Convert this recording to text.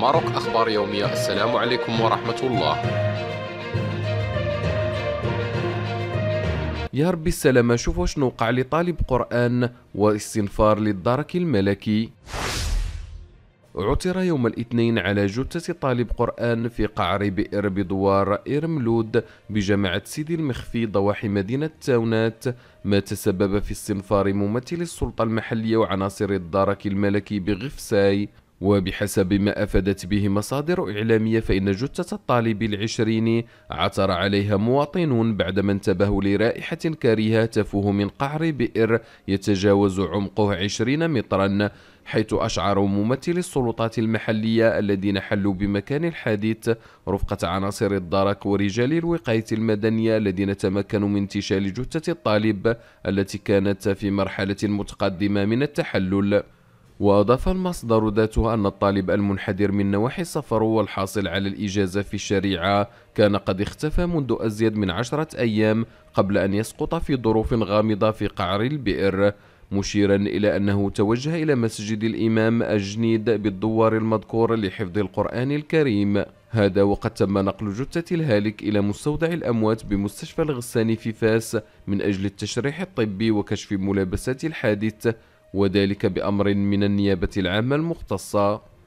ماروك أخبار يومية السلام عليكم ورحمة الله يا ربي السلامة شوفوا شنو وقع لطالب قرآن واستنفار للدرك الملكي عثر يوم الاثنين على جثة طالب قرآن في قعر بئر بدوار إرملود بجامعة سيدي المخفي ضواحي مدينة تاونات ما تسبب في استنفار ممثل السلطة المحلية وعناصر الدرك الملكي بغفساي وبحسب ما أفادت به مصادر إعلامية فإن جثة الطالب العشريني عثر عليها مواطنون بعدما انتبهوا لرائحة كريهة تفوه من قعر بئر يتجاوز عمقه عشرين مترا حيث أشعر ممثلي السلطات المحلية الذين حلوا بمكان الحادث رفقة عناصر الدرك ورجال الوقاية المدنية الذين تمكنوا من انتشال جثة الطالب التي كانت في مرحلة متقدمة من التحلل وأضاف المصدر ذاته أن الطالب المنحدر من نواحي السفر والحاصل على الإجازة في الشريعة كان قد اختفى منذ أزيد من عشرة أيام قبل أن يسقط في ظروف غامضة في قعر البئر مشيرا إلى أنه توجه إلى مسجد الإمام أجنيد بالدوار المذكور لحفظ القرآن الكريم هذا وقد تم نقل جثة الهالك إلى مستودع الأموات بمستشفى الغساني في فاس من أجل التشريح الطبي وكشف ملابسات الحادث وذلك بأمر من النيابة العامة المختصة